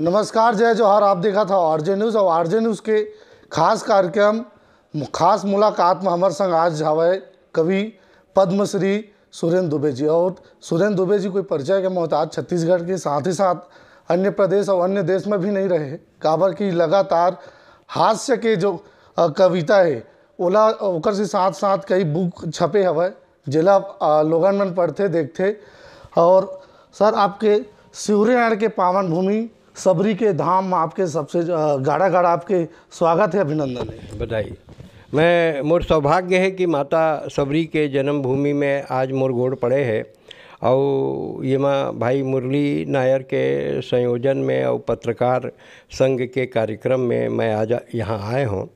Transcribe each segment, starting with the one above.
नमस्कार जय जोहार आप देखा था आरजे न्यूज़ और आरजे न्यूज़ के खास कार्यक्रम खास मुलाकात में हमारे संग आज हवा कवि पद्मश्री सुरेंद्र दुबे जी और सुरेंद्र दुबे जी कोई परिचय के मोहताज छत्तीसगढ़ के साथ ही साथ अन्य प्रदेश और अन्य देश में भी नहीं रहे काबर की लगातार हास्य के जो कविता है ओला ओकर से साथ साथ कई बुक छपे हवा जिला लोगन मन पढ़ते देखते और सर आपके सूर्यनारायण के पावन भूमि सबरी के धाम आपके सबसे गाढ़ा गाढ़ा आपके स्वागत है अभिनंदन है बधाई मैं मोर सौभाग्य है कि माता सबरी के जन्मभूमि में आज मोर गोड़ पड़े है और ये माँ भाई मुरली नायर के संयोजन में और पत्रकार संघ के कार्यक्रम में मैं आज यहाँ आए हूँ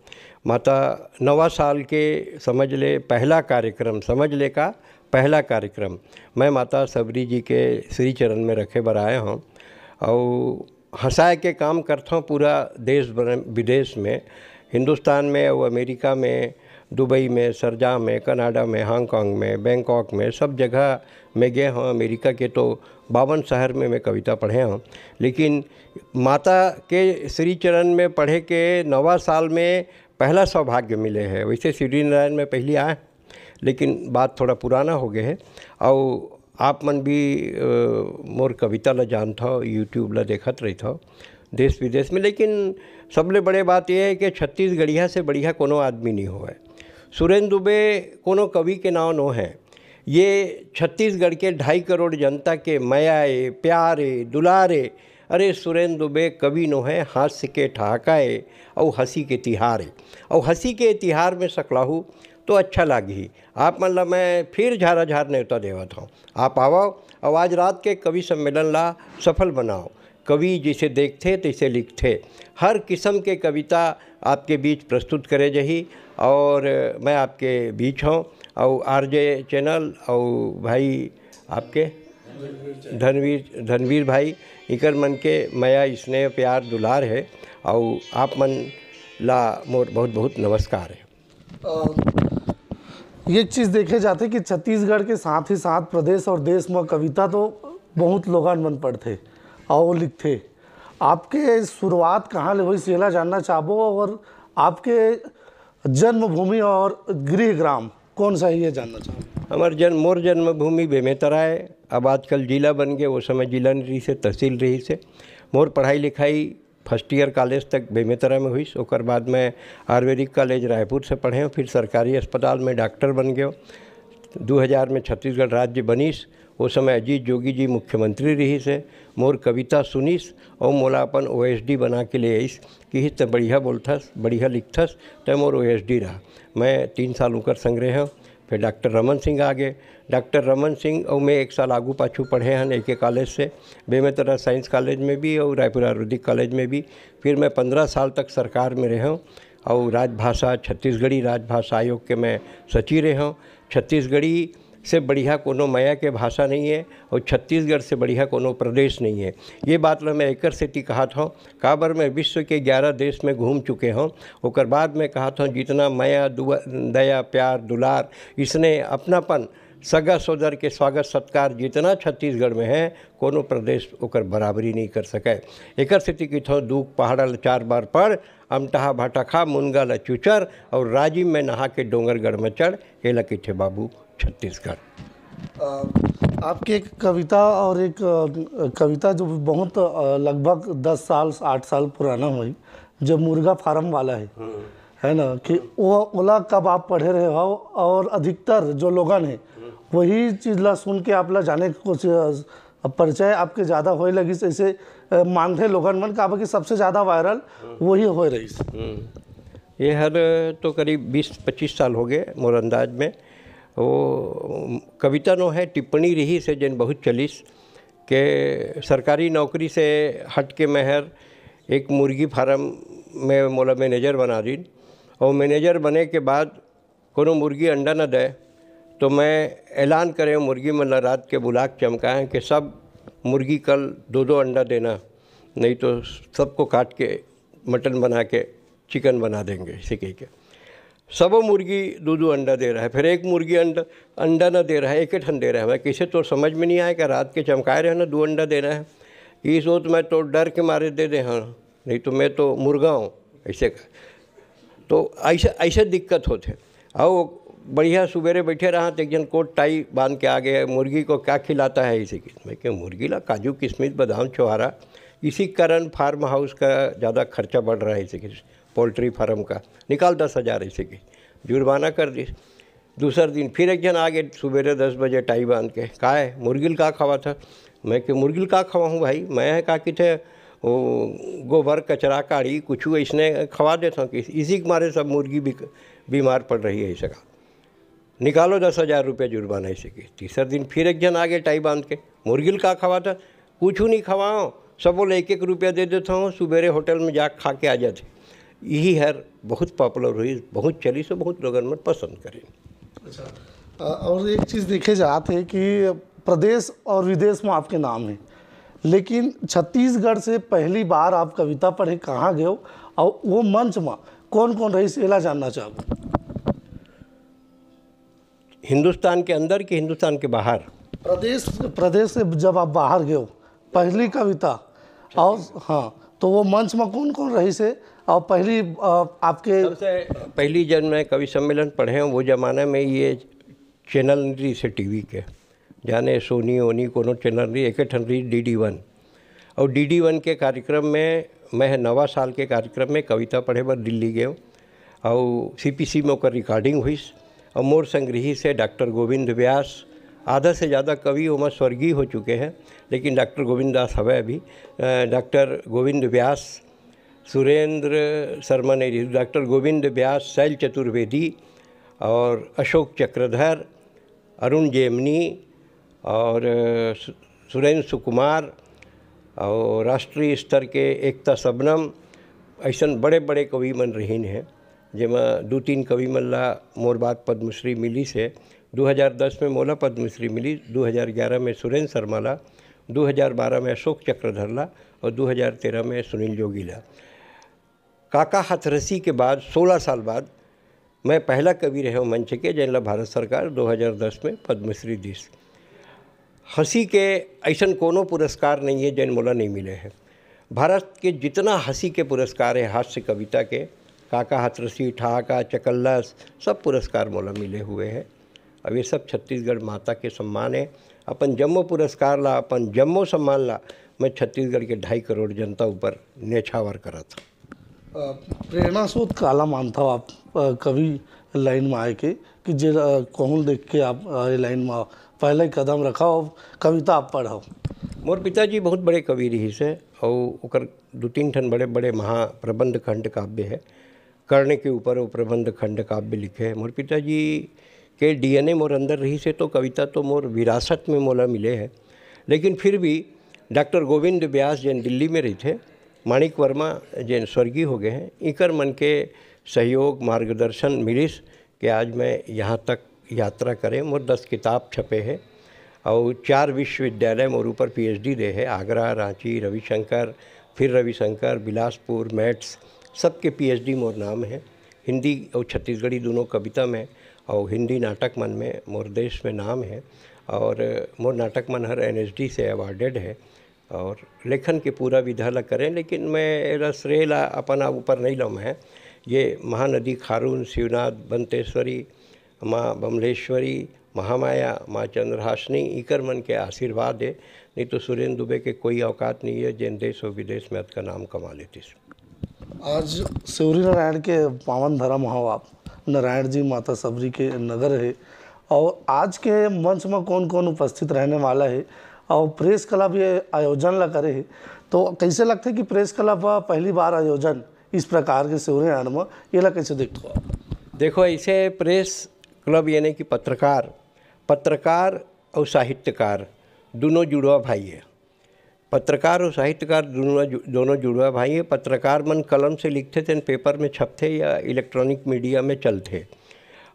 माता नवा साल के समझ ले पहला कार्यक्रम समझ ले का पहला कार्यक्रम मैं माता सबरी जी के श्री चरण में रखे बर आए हूँ और हंसाए के काम करता हूँ पूरा देश विदेश में हिंदुस्तान में वो अमेरिका में दुबई में सरजा में कनाडा में हांगकांग में बैंकॉक में सब जगह मैं गया हूँ अमेरिका के तो बावन शहर में मैं कविता पढ़े हूँ लेकिन माता के श्री चरण में पढ़े के नवा साल में पहला सौभाग्य मिले है वैसे सूर्य नारायण में पहली आए लेकिन बात थोड़ा पुराना हो गया है और आप मन भी मोर कविता ला जान था यूट्यूब ला देखत रही था देश विदेश में लेकिन सबले बड़े बात यह है कि छत्तीसगढ़िया से बढ़िया कोनो आदमी नहीं हुआ है सुरेंद्र दुबे कोनो कवि के नाव नो है ये छत्तीसगढ़ के ढाई करोड़ जनता के मयाए प्यारे दुलारे अरे सुरेंद्र दुबे कवि नो है हास्य के ठहाकाए और हंसी के तिहार है और हंसी के तिहार में सकलाहू तो अच्छा लगी आप मतलब मैं फिर झारा झार न्योता देवत हूँ आप आवाओ और आज रात के कवि सम्मेलन ला सफल बनाओ कवि जिसे देखते तैसे लिखते हर किस्म के कविता आपके बीच प्रस्तुत करे जही और मैं आपके बीच हूँ और आरजे चैनल और भाई आपके धनवीर धनवीर भाई इकर मन के मया स्नेह प्यार दुलार है और आप मन ला मोर बहुत बहुत नमस्कार है ये चीज़ देखे जाते कि छत्तीसगढ़ के साथ ही साथ प्रदेश और देश में कविता तो बहुत लोगान मन पढ़ते और वो लिखते आपके शुरुआत कहाँ ले हुई सेला जानना चाहबो और आपके जन्मभूमि और गृह ग्राम कौन सा ही ये जानना चाहो हमारे जन्म मोर जन्मभूमि बेमेतरा है अब आजकल जिला बन गया वो समय जिला रही से तहसील रही से मोर पढ़ाई लिखाई फर्स्ट ईयर कॉलेज तक बेमेतरा में हुई और बाद में आयुर्वेदिक कॉलेज रायपुर से पढ़े फिर सरकारी अस्पताल में डॉक्टर बन गए 2000 में छत्तीसगढ़ राज्य बनीस वो समय अजीत जोगी जी मुख्यमंत्री रही से मोर कविता सुनीस और मोला अपन ओ एस डी बना के ले आईस कि बढ़िया बोलथस बढ़िया लिखथस तो मोर ओ एस डी रहा मैं तीन साल उनकर संग्रह हूँ फिर डॉक्टर रमन सिंह आ गए डॉक्टर रमन सिंह और मैं एक साल आगू पाछू पढ़े हैं एक कॉलेज से बेमेतरा तो साइंस कॉलेज में भी और रायपुर आयुर्वेदिक कॉलेज में भी फिर मैं पंद्रह साल तक सरकार में हूँ और राजभाषा छत्तीसगढ़ी राजभाषा आयोग के मैं सचिव हूँ छत्तीसगढ़ी से बढ़िया कोनो माया के भाषा नहीं है और छत्तीसगढ़ से बढ़िया कोनो प्रदेश नहीं है ये बात ल मैं एकर सेती कहा था काबर में विश्व के ग्यारह देश में घूम चुके हों और बाद में कहा था जितना माया दया प्यार दुलार इसने अपनापन सगा सोदर के स्वागत सत्कार जितना छत्तीसगढ़ में है कोनो प्रदेश ओकर बराबरी नहीं कर सके एक स्थिति की थो दूख पहाड़ चार बार पर अमटहा खा मुनगा ल चुचर और राजीव में नहा के डोंगरगढ़ में चढ़ एला किठे बाबू छत्तीसगढ़ आपकी एक कविता और एक कविता जो बहुत लगभग दस साल आठ साल पुराना हुई जो मुर्गा फार्म वाला है हम्म। है ना कि वो ओला कब आप पढ़े रहे हो और अधिकतर जो लोग ने हम्म। वही चीज़ ला सुन के आप ला जाने की कोशिश परिचय आपके ज़्यादा होए लगी ऐसे मानते लोगन मन का कि सबसे ज़्यादा वायरल हम्म। वही हो रही ये हर तो करीब 20-25 साल हो गए मोर अंदाज में वो है टिप्पणी रही से जिन बहुत चलीस के सरकारी नौकरी से हट के महर एक मुर्गी फार्म में मोला मैनेजर बना दी और मैनेजर बने के बाद कोनो मुर्गी अंडा न दे तो मैं ऐलान करें मुर्गी में रात के बुलाक चमकाएँ कि सब मुर्गी कल दो दो अंडा देना नहीं तो सबको काट के मटन बना के चिकन बना देंगे इसे कह के सब मुर्गी दो दो अंडा दे रहा है फिर एक मुर्गी अंडा अंडा ना दे रहा है एक ही ठन दे रहा है मैं किसे तो समझ में नहीं आया कि रात के चमकाए रहे ना दो अंडा दे रहा है इस तो मैं तो डर के मारे दे दे हाँ नहीं तो मैं तो मुर्गा हूँ ऐसे तो ऐसे ऐसे दिक्कत होते और बढ़िया सवेरे बैठे रहा तो एक जन कोट टाई बांध के आ गए मुर्गी को क्या खिलाता है इसी किस्म के मुर्गी ला काजू किशमिश बादाम छुहारा इसी कारण फार्म हाउस का ज़्यादा खर्चा बढ़ रहा है इसी किस्म पोल्ट्री फार्म का निकाल दस हज़ार ऐसे की जुर्माना कर दी दूसरा दिन फिर एक जन आ गए सुबेरे दस बजे टाई बांध के कहा है मुर्गिल का खावा था मैं कि मुर्गिल का खवा हूँ भाई मैं कहा कि थे गोबर कचरा काढ़ी कुछ इसने खवा देता हूँ कि इसी के मारे सब मुर्गी भी बीमार पड़ रही है इसका निकालो दस हज़ार रुपये जुर्माना ऐसे की तीसरे दिन फिर एक जन आ गए टाई बांध के मुर्गिल का खवा था कुछ नहीं खवाओ सब बोले एक एक रुपया दे देता हूँ सबेरे होटल में जा खा के आ जाते यही हर बहुत पॉपुलर हुई बहुत चली से बहुत लोग में पसंद करें अच्छा और एक चीज़ देखे जाते हैं कि प्रदेश और विदेश में आपके नाम है लेकिन छत्तीसगढ़ से पहली बार आप कविता पढ़े कहाँ गए और वो मंच में कौन कौन रही से जानना चाहूँ हिंदुस्तान के अंदर कि हिंदुस्तान के बाहर प्रदेश प्रदेश से जब आप बाहर गए पहली कविता और हाँ तो वो मंच में कौन कौन रही से और पहली आपके पहली जन मैं कवि सम्मेलन पढ़े हूँ वो ज़माने में ये चैनल नहीं से टीवी के जाने सोनी ओनी कोनो चैनल नहीं एक ठन रही डी डी वन और डी डी वन के कार्यक्रम में मैं नवा साल के कार्यक्रम में कविता पढ़े बर दिल्ली गए और सी पी सी में उनका रिकॉर्डिंग हुई और मोर संग्रही से डॉक्टर गोविंद व्यास आधा से ज़्यादा कवि उमर स्वर्गीय हो चुके हैं लेकिन डॉक्टर गोविंद दास हवे अभी डॉक्टर गोविंद व्यास सुरेंद्र शर्मा ने डॉक्टर गोविंद व्यास शैल चतुर्वेदी और अशोक चक्रधर अरुण जेमनी और सुरेंद्र सुकुमार और राष्ट्रीय स्तर के एकता सबनम ऐसा बड़े बड़े कवि मन रहीन हैं जेमें दो तीन कवि मन ला मोर पद्मश्री मिली से 2010 में मोला पद्मश्री मिली 2011 में सुरेंद्र शर्मा ला 2012 में अशोक चक्रधर ला और 2013 में सुनील जोगी ला काका हथरसी के बाद 16 साल बाद मैं पहला कवि रहे हूँ मंच के जैनला भारत सरकार 2010 में पद्मश्री दिस हंसी के ऐसा कोनो पुरस्कार नहीं है जैन मोला नहीं मिले हैं भारत के जितना हंसी के पुरस्कार है हास्य कविता के काका हथरसी ठहाका चकल्ला सब पुरस्कार मोला मिले हुए हैं अब ये सब छत्तीसगढ़ माता के सम्मान है अपन जम्मो पुरस्कार ला अपन जम्मो सम्मान ला मैं छत्तीसगढ़ के ढाई करोड़ जनता ऊपर नेछावर करा था प्रेरणा स्रोत काला मानता आप कभी लाइन में आए के कि जे कहूँ देख के आप लाइन में पहले कदम रखाओ कविता आप पढ़ाओ मोर पिताजी बहुत बड़े कवि रही से और दो तीन ठन बड़े बड़े महाप्रबंध खंड काव्य है कर्ण के ऊपर वो प्रबंध खंड काव्य लिखे है मोर पिताजी के डीएनए मोर अंदर रही से तो कविता तो मोर विरासत में मोला मिले है लेकिन फिर भी डॉक्टर गोविंद व्यास जैन दिल्ली में रहे थे माणिक वर्मा जैन स्वर्गीय हो गए हैं इकर मन के सहयोग मार्गदर्शन मिलिस कि आज मैं यहाँ तक यात्रा करें मोर दस किताब छपे है और चार विश्वविद्यालय मोर ऊपर पीएचडी दे है आगरा रांची रविशंकर फिर रविशंकर बिलासपुर मैट्स सबके पीएचडी मोर नाम है हिंदी और छत्तीसगढ़ी दोनों कविता में और हिंदी नाटक मन में मोर देश में नाम है और मोर नाटक मन हर डी से अवार्डेड है और लेखन के पूरा विधाला करें लेकिन मैं रसरेला अपना ऊपर नहीं लम है ये महानदी खारून शिवनाथ बंतेश्वरी माँ बमलेश्वरी महामाया माँ चंद्रहासनी इकर मन के आशीर्वाद है नहीं तो सुरेंद्र दुबे के कोई औकात नहीं है जिन देश और विदेश में का नाम कमा लेती आज सूर्य नारायण के पावन धर्म हो आप नारायण जी माता सबरी के नगर है और आज के मंच में कौन कौन उपस्थित रहने वाला है और प्रेस क्लब ये आयोजन ला करे तो कैसे लगते कि प्रेस क्लब पहली बार आयोजन इस प्रकार के सूर्यनारायण में ये ला कैसे देखो देखो ऐसे प्रेस क्लब यानी कि पत्रकार पत्रकार और साहित्यकार दोनों जुड़वा भाई है पत्रकार और साहित्यकार दोनों दोनों जुड़वा भाई है पत्रकार मन कलम से लिखते थे पेपर में छपते या इलेक्ट्रॉनिक मीडिया में चलते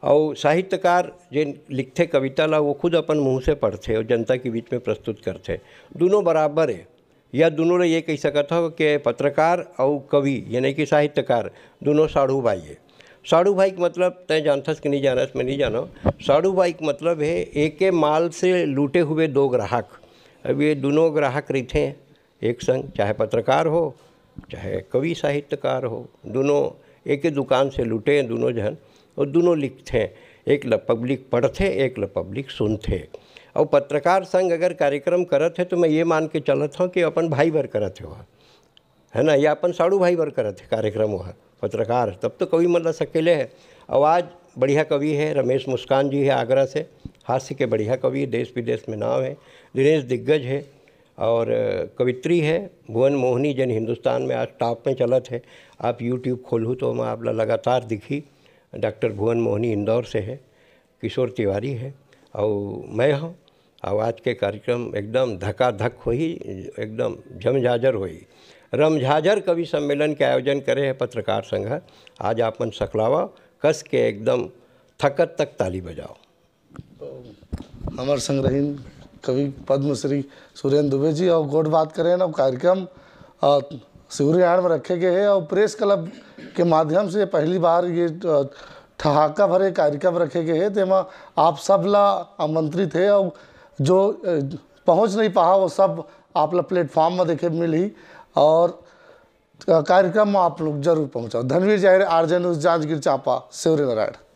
और साहित्यकार जिन लिखते कविता ला वो खुद अपन मुँह से पढ़ते और जनता के बीच में प्रस्तुत करते दोनों बराबर है या दोनों ने ये कह सकता हो कि पत्रकार और कवि यानी कि साहित्यकार दोनों साढ़ू भाई है साढ़ू भाई का मतलब तय जानथस कि नहीं जानस मैं नहीं जानो साढ़ू भाई का मतलब है एक माल से लूटे हुए दो ग्राहक अब ये दोनों ग्राहक रहते हैं एक संग चाहे पत्रकार हो चाहे कवि साहित्यकार हो दोनों एक दुकान से लूटे हैं दोनों जन और दोनों लिखते हैं एक ल पब्लिक पढ़ते एक ल पब्लिक सुनते और पत्रकार संघ अगर कार्यक्रम करत है तो मैं ये मान के चलत हूँ कि अपन भाई भर करत है वह है ना या अपन साड़ू भाई भर करत है कार्यक्रम वह पत्रकार तब तो कवि मतलब सकेले है आवाज़ बढ़िया कवि है रमेश मुस्कान जी है आगरा से हास्य के बढ़िया कवि देश विदेश में नाम है दिनेश दिग्गज है और कवित्री है भुवन मोहनी जन हिंदुस्तान में आज टॉप में चलत है आप यूट्यूब खोलूँ तो मैं आप लगातार दिखी डॉक्टर भुवन मोहनी इंदौर से है किशोर तिवारी है और मैं हूँ और आज के कार्यक्रम एकदम धकाधक ही एकदम झमझाझर हुई रमझाझर कवि सम्मेलन के आयोजन करे है पत्रकार संघ आज आपन सखलावा कस के एकदम थकत तक ताली बजाओ तो हमार संग्रहीन कवि पद्मश्री सुरेंद्र दुबे जी और गोड बात करें ना कार्यक्रम सूर्यनारायण में रखे गए हैं और प्रेस क्लब के माध्यम से पहली बार ये ठहाका भरे कार्यक्रम रखे गए हैं तेमा आप सब ला आमंत्रित है और जो पहुंच नहीं पा वो सब आप ला प्लेटफॉर्म में देखे मिली और कार्यक्रम में आप लोग जरूर पहुंचा धनवीर जाहिर आर्जन उस जांजगीर चांपा नारायण